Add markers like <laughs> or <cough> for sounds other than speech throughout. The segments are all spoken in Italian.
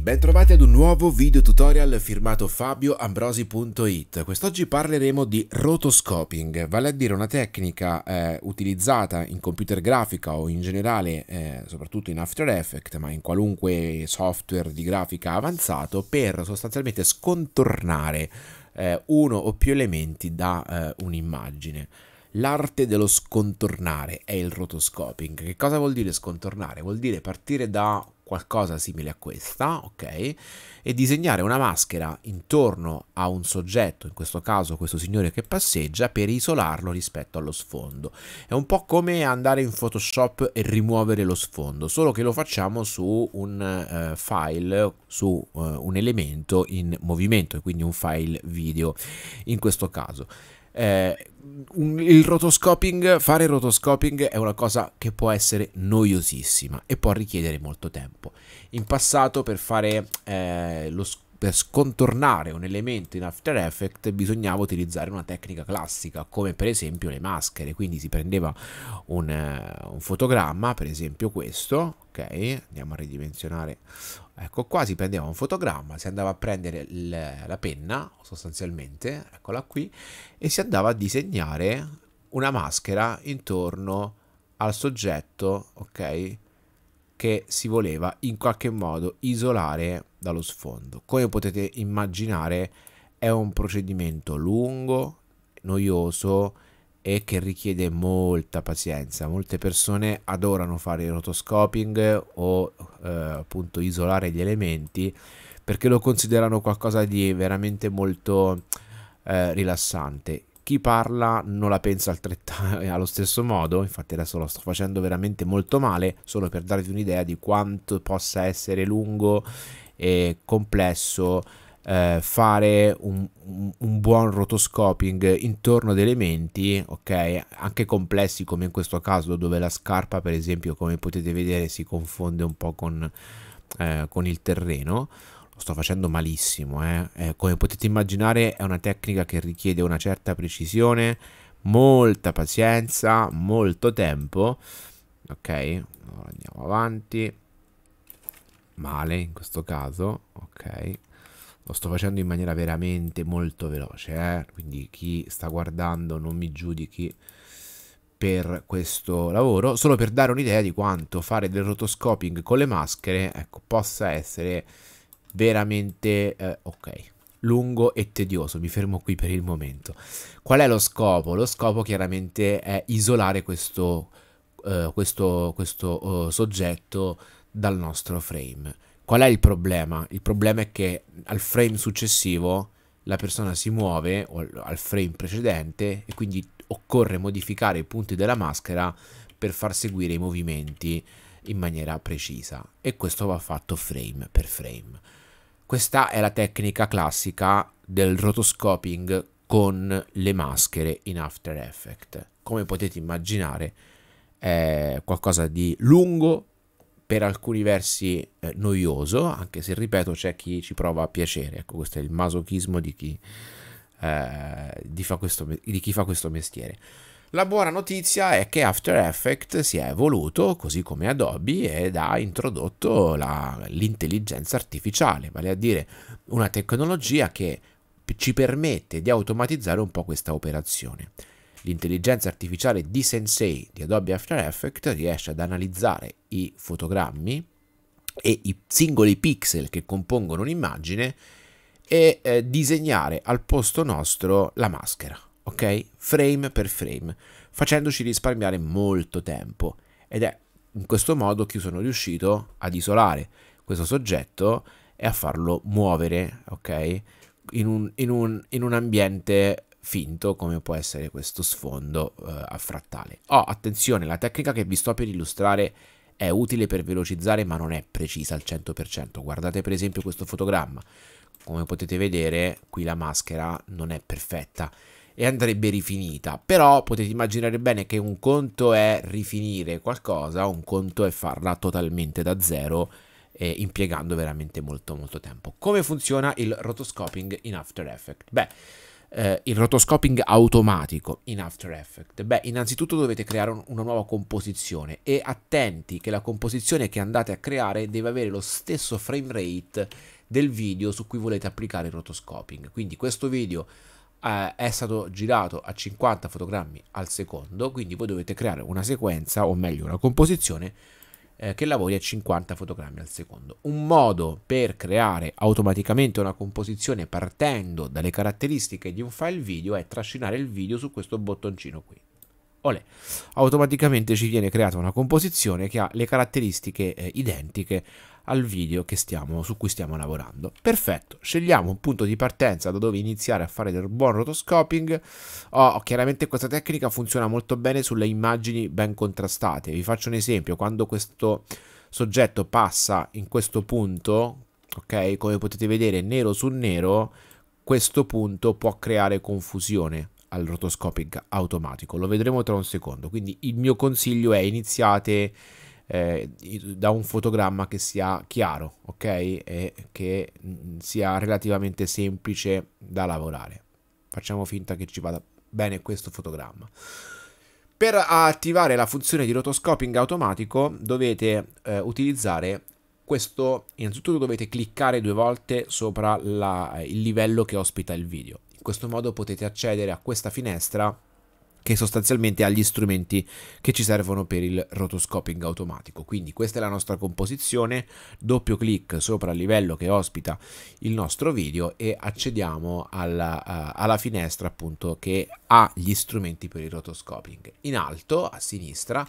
ben trovati ad un nuovo video tutorial firmato fabioambrosi.it. Quest'oggi parleremo di rotoscoping, vale a dire una tecnica eh, utilizzata in computer grafica o in generale, eh, soprattutto in After Effects, ma in qualunque software di grafica avanzato, per sostanzialmente scontornare eh, uno o più elementi da eh, un'immagine. L'arte dello scontornare è il rotoscoping. Che cosa vuol dire scontornare? Vuol dire partire da qualcosa simile a questa, ok? E disegnare una maschera intorno a un soggetto, in questo caso questo signore che passeggia, per isolarlo rispetto allo sfondo. È un po' come andare in Photoshop e rimuovere lo sfondo, solo che lo facciamo su un uh, file, su uh, un elemento in movimento, quindi un file video in questo caso eh, un, il rotoscoping, fare il rotoscoping è una cosa che può essere noiosissima e può richiedere molto tempo. In passato per fare eh, lo scopo per scontornare un elemento in After Effects bisognava utilizzare una tecnica classica, come per esempio le maschere. Quindi si prendeva un, eh, un fotogramma, per esempio questo, ok? Andiamo a ridimensionare. Ecco qua si prendeva un fotogramma, si andava a prendere la penna sostanzialmente, eccola qui, e si andava a disegnare una maschera intorno al soggetto, ok? che si voleva in qualche modo isolare dallo sfondo. Come potete immaginare è un procedimento lungo, noioso e che richiede molta pazienza. Molte persone adorano fare rotoscoping o eh, appunto isolare gli elementi perché lo considerano qualcosa di veramente molto eh, rilassante chi parla non la pensa <laughs> allo stesso modo, infatti adesso lo sto facendo veramente molto male, solo per darvi un'idea di quanto possa essere lungo e complesso eh, fare un, un, un, buon rotoscoping intorno ad elementi, ok? Anche complessi come in questo caso dove la scarpa, per esempio, come potete vedere, si confonde un po' con, eh, con il terreno, lo sto facendo malissimo, eh? Eh, come potete immaginare è una tecnica che richiede una certa precisione, molta pazienza, molto tempo. Ok, allora andiamo avanti. Male in questo caso, ok. Lo sto facendo in maniera veramente molto veloce, eh? quindi chi sta guardando non mi giudichi per questo lavoro, solo per dare un'idea di quanto fare del rotoscoping con le maschere ecco, possa essere veramente eh, ok lungo e tedioso, mi fermo qui per il momento. Qual è lo scopo? Lo scopo chiaramente è isolare questo, eh, questo, questo oh, soggetto dal nostro frame. Qual è il problema? Il problema è che al frame successivo la persona si muove o al frame precedente e quindi occorre modificare i punti della maschera per far seguire i movimenti in maniera precisa e questo va fatto frame per frame. Questa è la tecnica classica del rotoscoping con le maschere in After Effects. Come potete immaginare è qualcosa di lungo, per alcuni versi eh, noioso, anche se ripeto c'è chi ci prova a piacere, ecco questo è il masochismo di chi, eh, di, fa questo, di chi fa questo mestiere. La buona notizia è che After Effects si è evoluto, così come Adobe, ed ha introdotto l'intelligenza artificiale, vale a dire una tecnologia che ci permette di automatizzare un po' questa operazione. L'intelligenza artificiale di Sensei di Adobe After Effects riesce ad analizzare i fotogrammi e i singoli pixel che compongono un'immagine e eh, disegnare al posto nostro la maschera ok? Frame per frame, facendoci risparmiare molto tempo. Ed è in questo modo che io sono riuscito ad isolare questo soggetto e a farlo muovere, ok? In un, in un, in un ambiente finto come può essere questo sfondo eh, a frattale. Oh, attenzione, la tecnica che vi sto per illustrare è utile per velocizzare ma non è precisa al 100%. Guardate per esempio questo fotogramma. Come potete vedere qui la maschera non è perfetta e andrebbe rifinita. Però potete immaginare bene che un conto è rifinire qualcosa, un conto è farla totalmente da zero eh, impiegando veramente molto molto tempo. Come funziona il rotoscoping in After Effects? Beh, eh, il rotoscoping automatico in After Effects. Beh, innanzitutto dovete creare un, una nuova composizione e attenti che la composizione che andate a creare deve avere lo stesso frame rate del video su cui volete applicare il rotoscoping. Quindi questo video eh, è stato girato a 50 fotogrammi al secondo, quindi voi dovete creare una sequenza, o meglio una composizione, eh, che lavori a 50 fotogrammi al secondo. Un modo per creare automaticamente una composizione partendo dalle caratteristiche di un file video è trascinare il video su questo bottoncino qui. Olè. Automaticamente ci viene creata una composizione che ha le caratteristiche eh, identiche al video stiamo, su cui stiamo lavorando. Perfetto, scegliamo un punto di partenza da dove iniziare a fare del buon rotoscoping. Oh, chiaramente questa tecnica funziona molto bene sulle immagini ben contrastate. Vi faccio un esempio, quando questo soggetto passa in questo punto, ok, come potete vedere nero su nero, questo punto può creare confusione al rotoscoping automatico. Lo vedremo tra un secondo. Quindi il mio consiglio è iniziate eh, da un fotogramma che sia chiaro, ok? E che mm, sia relativamente semplice da lavorare. Facciamo finta che ci vada bene questo fotogramma. Per attivare la funzione di rotoscoping automatico dovete eh, utilizzare questo, innanzitutto dovete cliccare due volte sopra la, il livello che ospita il video. In questo modo potete accedere a questa finestra che sostanzialmente ha gli strumenti che ci servono per il rotoscoping automatico. Quindi questa è la nostra composizione, doppio clic sopra il livello che ospita il nostro video e accediamo alla, uh, alla finestra appunto che ha gli strumenti per il rotoscoping. In alto a sinistra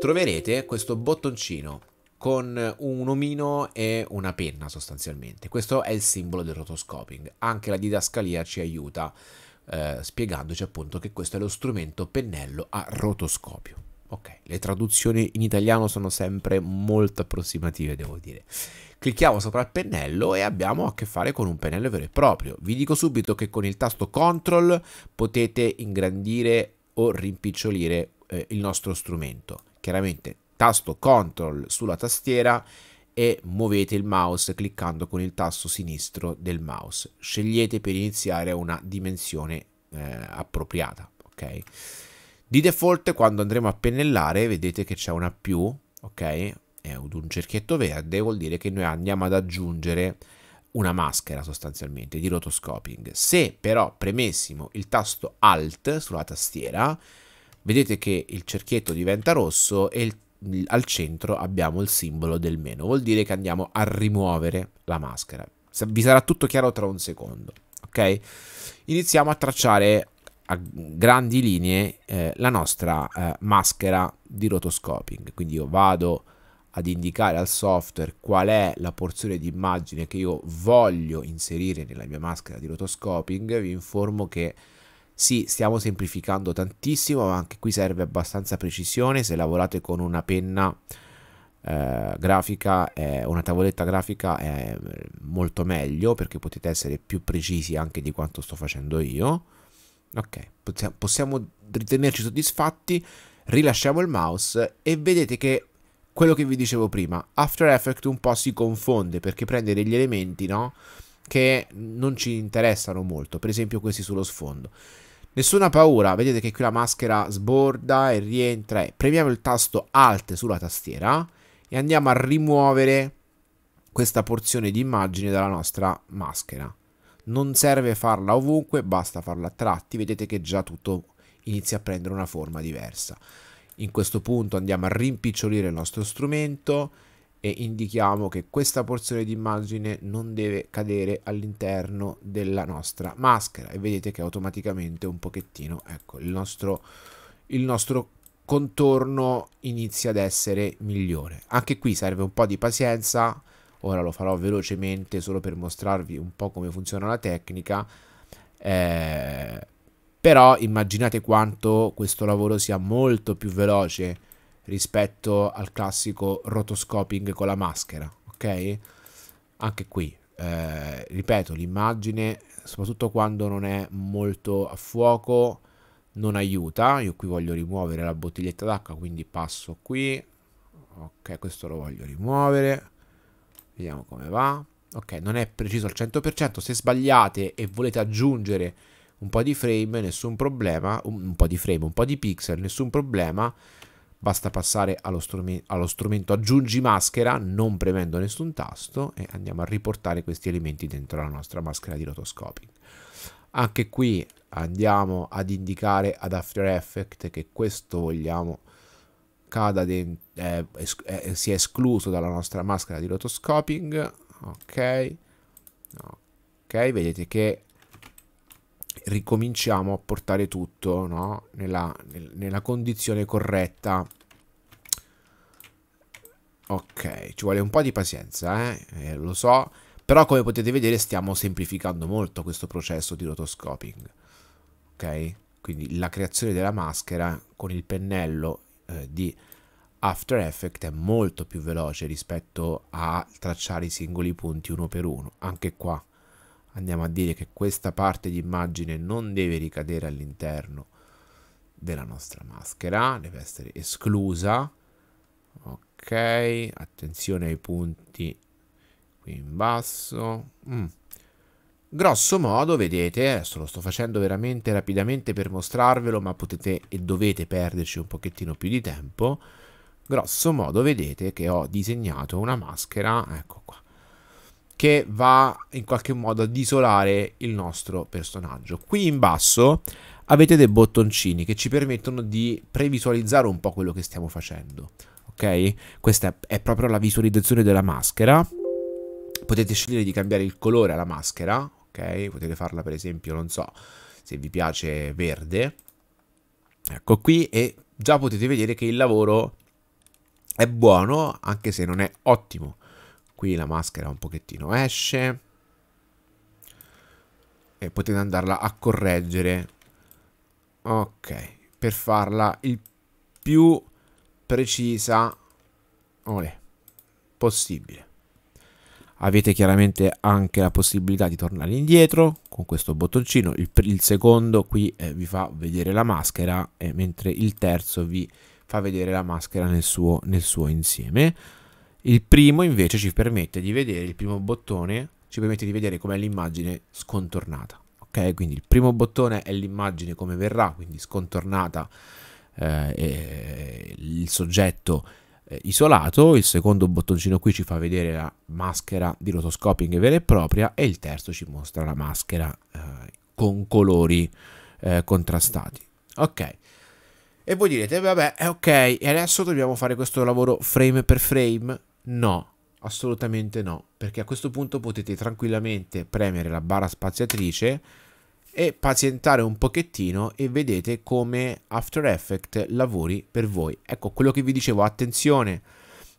troverete questo bottoncino con un omino e una penna sostanzialmente. Questo è il simbolo del rotoscoping. Anche la didascalia ci aiuta eh, spiegandoci appunto che questo è lo strumento pennello a rotoscopio. Ok, le traduzioni in italiano sono sempre molto approssimative, devo dire. Clicchiamo sopra il pennello e abbiamo a che fare con un pennello vero e proprio. Vi dico subito che con il tasto CTRL potete ingrandire o rimpicciolire eh, il nostro strumento. Chiaramente tasto CTRL sulla tastiera e muovete il mouse cliccando con il tasto sinistro del mouse. Scegliete per iniziare una dimensione eh, appropriata, ok? Di default quando andremo a pennellare vedete che c'è una più, ok? È un cerchietto verde, vuol dire che noi andiamo ad aggiungere una maschera sostanzialmente di rotoscoping. Se però premessimo il tasto Alt sulla tastiera, vedete che il cerchietto diventa rosso e il al centro abbiamo il simbolo del meno, vuol dire che andiamo a rimuovere la maschera. Vi sarà tutto chiaro tra un secondo, ok? Iniziamo a tracciare a grandi linee eh, la nostra eh, maschera di rotoscoping, quindi io vado ad indicare al software qual è la porzione di immagine che io voglio inserire nella mia maschera di rotoscoping, vi informo che sì, stiamo semplificando tantissimo, ma anche qui serve abbastanza precisione. Se lavorate con una penna eh, grafica, eh, una tavoletta grafica è molto meglio perché potete essere più precisi anche di quanto sto facendo io. Ok, possiamo ritenerci soddisfatti, rilasciamo il mouse e vedete che quello che vi dicevo prima, After Effects un po' si confonde perché prende degli elementi, no? Che non ci interessano molto, per esempio questi sullo sfondo. Nessuna paura, vedete che qui la maschera sborda e rientra. Premiamo il tasto Alt sulla tastiera e andiamo a rimuovere questa porzione di immagine dalla nostra maschera. Non serve farla ovunque, basta farla a tratti. Vedete che già tutto inizia a prendere una forma diversa. In questo punto andiamo a rimpicciolire il nostro strumento e indichiamo che questa porzione di immagine non deve cadere all'interno della nostra maschera e vedete che automaticamente un pochettino ecco il nostro, il nostro contorno inizia ad essere migliore anche qui serve un po' di pazienza ora lo farò velocemente solo per mostrarvi un po' come funziona la tecnica eh, però immaginate quanto questo lavoro sia molto più veloce rispetto al classico rotoscoping con la maschera, ok? Anche qui, eh, ripeto, l'immagine, soprattutto quando non è molto a fuoco, non aiuta. Io qui voglio rimuovere la bottiglietta d'acqua, quindi passo qui. Ok, questo lo voglio rimuovere. Vediamo come va. Ok, non è preciso al 100%. Se sbagliate e volete aggiungere un po' di frame, nessun problema. Un, un po' di frame, un po' di pixel, nessun problema basta passare allo, strum allo strumento aggiungi maschera non premendo nessun tasto e andiamo a riportare questi elementi dentro la nostra maschera di rotoscoping. Anche qui andiamo ad indicare ad After Effects che questo vogliamo cada de, eh, es eh, sia escluso dalla nostra maschera di rotoscoping. Ok, ok, vedete che ricominciamo a portare tutto no? nella, nel, nella condizione corretta. Ok, ci vuole un po' di pazienza, eh? Eh, lo so, però come potete vedere stiamo semplificando molto questo processo di rotoscoping. Ok? Quindi la creazione della maschera con il pennello eh, di After Effects è molto più veloce rispetto a tracciare i singoli punti uno per uno. Anche qua andiamo a dire che questa parte di immagine non deve ricadere all'interno della nostra maschera, deve essere esclusa. Ok, attenzione ai punti qui in basso. Mm. Grosso modo, vedete, adesso lo sto facendo veramente rapidamente per mostrarvelo, ma potete e dovete perderci un pochettino più di tempo. Grosso modo, vedete che ho disegnato una maschera, ecco qua, che va in qualche modo ad isolare il nostro personaggio. Qui in basso avete dei bottoncini che ci permettono di previsualizzare un po' quello che stiamo facendo. Ok? Questa è proprio la visualizzazione della maschera. Potete scegliere di cambiare il colore alla maschera, ok? Potete farla per esempio, non so, se vi piace verde. Ecco qui e già potete vedere che il lavoro è buono anche se non è ottimo qui la maschera un pochettino esce e potete andarla a correggere ok per farla il più precisa olè, possibile avete chiaramente anche la possibilità di tornare indietro con questo bottoncino il, il secondo qui eh, vi fa vedere la maschera eh, mentre il terzo vi fa vedere la maschera nel suo, nel suo insieme il primo invece ci permette di vedere, il primo bottone ci permette di vedere com'è l'immagine scontornata. Ok, quindi il primo bottone è l'immagine come verrà, quindi scontornata eh, il soggetto eh, isolato, il secondo bottoncino qui ci fa vedere la maschera di rotoscoping vera e propria e il terzo ci mostra la maschera eh, con colori eh, contrastati. Ok. E voi direte, vabbè, ok, e adesso dobbiamo fare questo lavoro frame per frame. No, assolutamente no, perché a questo punto potete tranquillamente premere la barra spaziatrice e pazientare un pochettino e vedete come After Effects lavori per voi. Ecco, quello che vi dicevo, attenzione,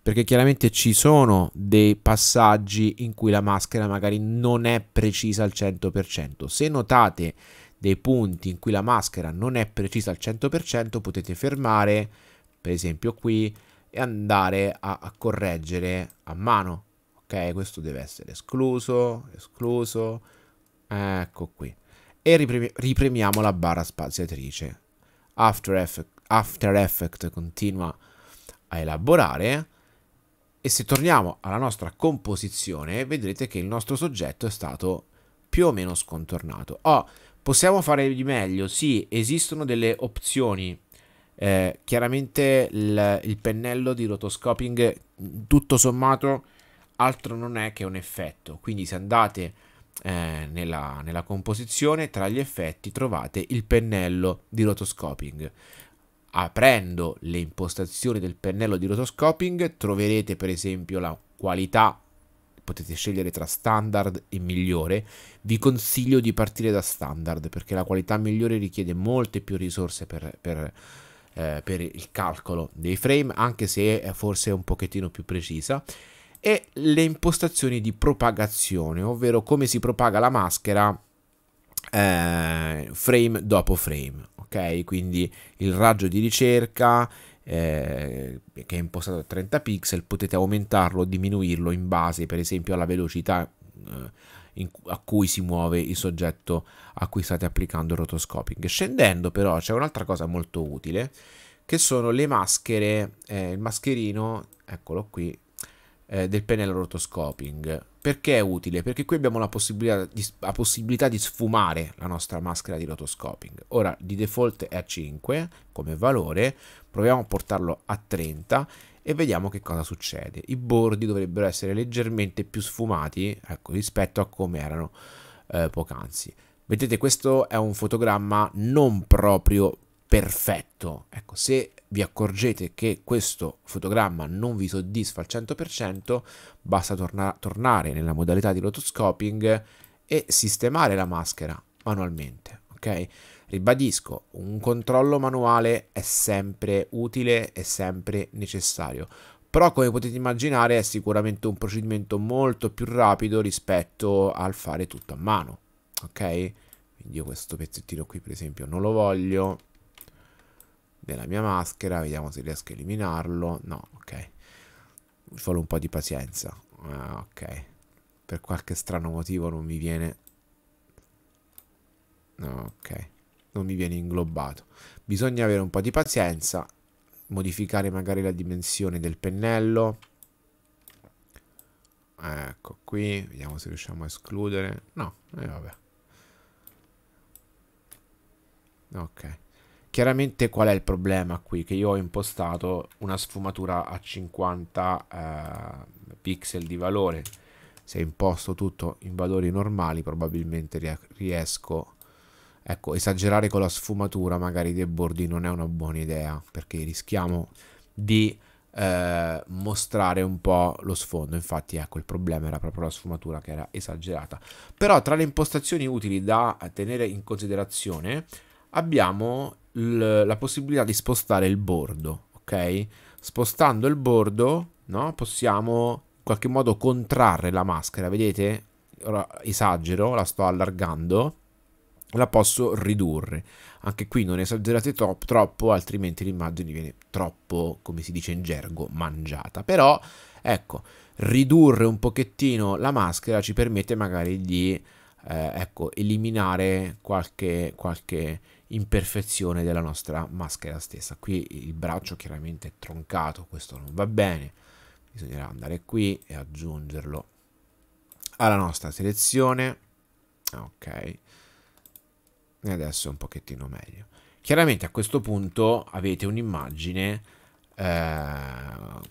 perché chiaramente ci sono dei passaggi in cui la maschera magari non è precisa al 100%. Se notate dei punti in cui la maschera non è precisa al 100%, potete fermare, per esempio qui, e andare a, a correggere a mano. Ok, questo deve essere escluso, escluso, ecco qui. E ripremi ripremiamo la barra spaziatrice. After, Effect, After Effect continua a elaborare e se torniamo alla nostra composizione vedrete che il nostro soggetto è stato più o meno scontornato. Oh, possiamo fare di meglio? Sì, esistono delle opzioni eh, chiaramente il, il, pennello di rotoscoping mm, tutto sommato altro non è che un effetto quindi se andate eh, nella, nella, composizione tra gli effetti trovate il pennello di rotoscoping aprendo le impostazioni del pennello di rotoscoping troverete per esempio la qualità potete scegliere tra standard e migliore vi consiglio di partire da standard perché la qualità migliore richiede molte più risorse per, per eh, per il calcolo dei frame, anche se è forse un pochettino più precisa, e le impostazioni di propagazione, ovvero come si propaga la maschera eh, frame dopo frame, ok? Quindi il raggio di ricerca eh, che è impostato a 30 pixel, potete aumentarlo o diminuirlo in base per esempio alla velocità eh, in, a cui si muove il soggetto a cui state applicando il rotoscoping. Scendendo però c'è un'altra cosa molto utile che sono le maschere, eh, il mascherino, eccolo qui, eh, del pennello rotoscoping. Perché è utile? Perché qui abbiamo la possibilità, di, la possibilità di sfumare la nostra maschera di rotoscoping. Ora di default è a 5 come valore, proviamo a portarlo a 30 e vediamo che cosa succede. I bordi dovrebbero essere leggermente più sfumati ecco, rispetto a come erano eh, poc'anzi. Vedete, questo è un fotogramma non proprio perfetto. Ecco, se vi accorgete che questo fotogramma non vi soddisfa al 100%, basta torna tornare nella modalità di rotoscoping e sistemare la maschera manualmente, ok? Ribadisco, un controllo manuale è sempre utile e sempre necessario, però come potete immaginare è sicuramente un procedimento molto più rapido rispetto al fare tutto a mano, ok? Quindi io questo pezzettino qui per esempio non lo voglio, della mia maschera, vediamo se riesco a eliminarlo, no, ok, ci vuole un po' di pazienza, ah, ok, per qualche strano motivo non mi viene, ok non mi viene inglobato. Bisogna avere un po' di pazienza, modificare magari la dimensione del pennello. Ecco qui, vediamo se riusciamo a escludere. No, e eh, vabbè. Ok. Chiaramente qual è il problema qui? Che io ho impostato una sfumatura a 50 eh, pixel di valore. Se imposto tutto in valori normali probabilmente riesco a Ecco, esagerare con la sfumatura magari dei bordi non è una buona idea, perché rischiamo di eh, mostrare un po' lo sfondo. Infatti, ecco, il problema era proprio la sfumatura che era esagerata. Però tra le impostazioni utili da tenere in considerazione abbiamo la possibilità di spostare il bordo, ok? Spostando il bordo, no? Possiamo in qualche modo contrarre la maschera, vedete? Ora esagero, la sto allargando la posso ridurre. Anche qui non esagerate troppo, troppo altrimenti l'immagine viene troppo, come si dice in gergo, mangiata. Però, ecco, ridurre un pochettino la maschera ci permette magari di eh, ecco, eliminare qualche, qualche imperfezione della nostra maschera stessa. Qui il braccio chiaramente è troncato, questo non va bene. Bisognerà andare qui e aggiungerlo alla nostra selezione. Ok e adesso è un pochettino meglio. Chiaramente a questo punto avete un'immagine eh,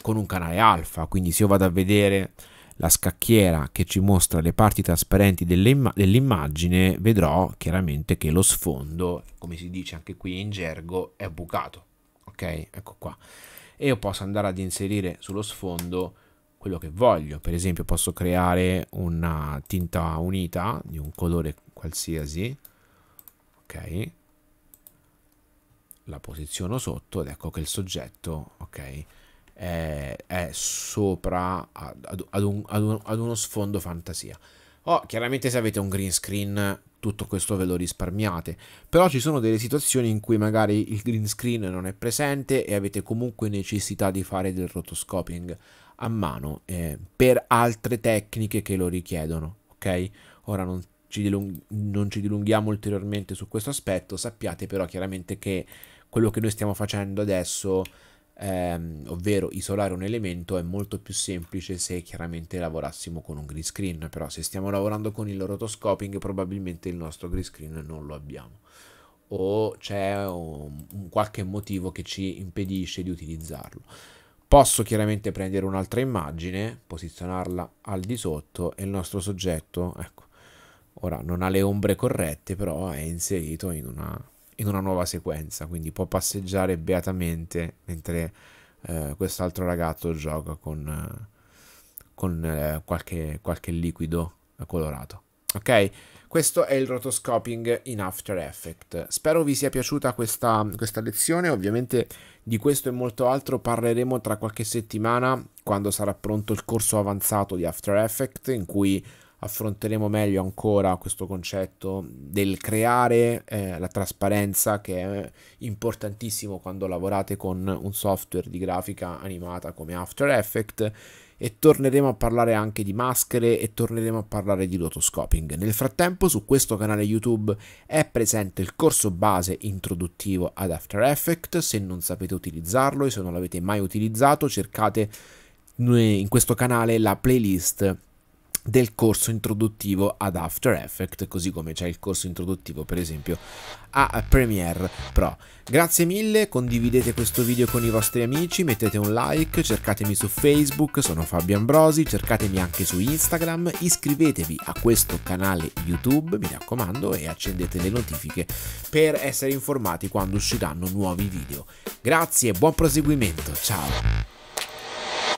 con un canale alfa, quindi se io vado a vedere la scacchiera che ci mostra le parti trasparenti dell'immagine, vedrò chiaramente che lo sfondo, come si dice anche qui in gergo, è bucato. Ok, ecco qua. E io posso andare ad inserire sullo sfondo quello che voglio. Per esempio, posso creare una tinta unita di un colore qualsiasi ok la posiziono sotto ed ecco che il soggetto ok è, è sopra ad, ad, un, ad, un, ad, uno sfondo fantasia oh, chiaramente se avete un green screen tutto questo ve lo risparmiate però ci sono delle situazioni in cui magari il green screen non è presente e avete comunque necessità di fare del rotoscoping a mano eh, per altre tecniche che lo richiedono ok ora non, ci non ci dilunghiamo ulteriormente su questo aspetto, sappiate però chiaramente che quello che noi stiamo facendo adesso, ehm, ovvero isolare un elemento, è molto più semplice se chiaramente lavorassimo con un green screen, però se stiamo lavorando con il rotoscoping probabilmente il nostro green screen non lo abbiamo o c'è un, un qualche motivo che ci impedisce di utilizzarlo. Posso chiaramente prendere un'altra immagine, posizionarla al di sotto e il nostro soggetto, ecco, Ora non ha le ombre corrette, però è inserito in una, in una nuova sequenza, quindi può passeggiare beatamente mentre eh, quest'altro ragazzo gioca con, con eh, qualche, qualche liquido colorato. Ok? Questo è il rotoscoping in After Effects. Spero vi sia piaciuta questa, questa, lezione, ovviamente di questo e molto altro parleremo tra qualche settimana quando sarà pronto il corso avanzato di After Effects in cui affronteremo meglio ancora questo concetto del creare eh, la trasparenza che è importantissimo quando lavorate con un software di grafica animata come After Effects e torneremo a parlare anche di maschere e torneremo a parlare di rotoscoping. Nel frattempo su questo canale YouTube è presente il corso base introduttivo ad After Effects, se non sapete utilizzarlo e se non l'avete mai utilizzato cercate eh, in questo canale la playlist del corso introduttivo ad After Effects, così come c'è il corso introduttivo per esempio a Premiere Pro. Grazie mille, condividete questo video con i vostri amici, mettete un like, cercatemi su Facebook, sono Fabio Ambrosi, cercatemi anche su Instagram, iscrivetevi a questo canale YouTube, mi raccomando, e accendete le notifiche per essere informati quando usciranno nuovi video. Grazie, buon proseguimento, ciao!